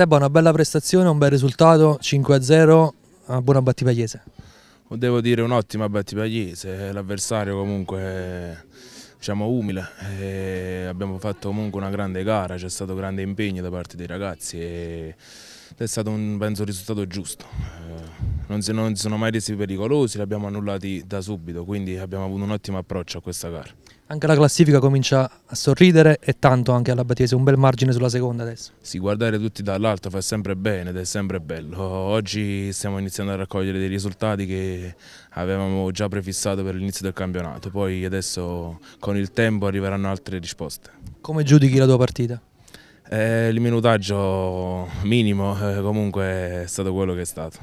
Seba, una bella prestazione, un bel risultato, 5-0, una eh, buona Battipagliese. Devo dire un'ottima Battipagliese, eh, l'avversario comunque diciamo umile, eh, abbiamo fatto comunque una grande gara, c'è stato grande impegno da parte dei ragazzi ed è stato un penso, risultato giusto non si, non sono mai resi pericolosi, li abbiamo annullati da subito, quindi abbiamo avuto un ottimo approccio a questa gara. Anche la classifica comincia a sorridere e tanto anche alla Batese, un bel margine sulla seconda adesso. Sì, guardare tutti dall'alto fa sempre bene ed è sempre bello. Oggi stiamo iniziando a raccogliere dei risultati che avevamo già prefissato per l'inizio del campionato, poi adesso con il tempo arriveranno altre risposte. Come giudichi la tua partita? Eh, il minutaggio minimo eh, comunque è stato quello che è stato.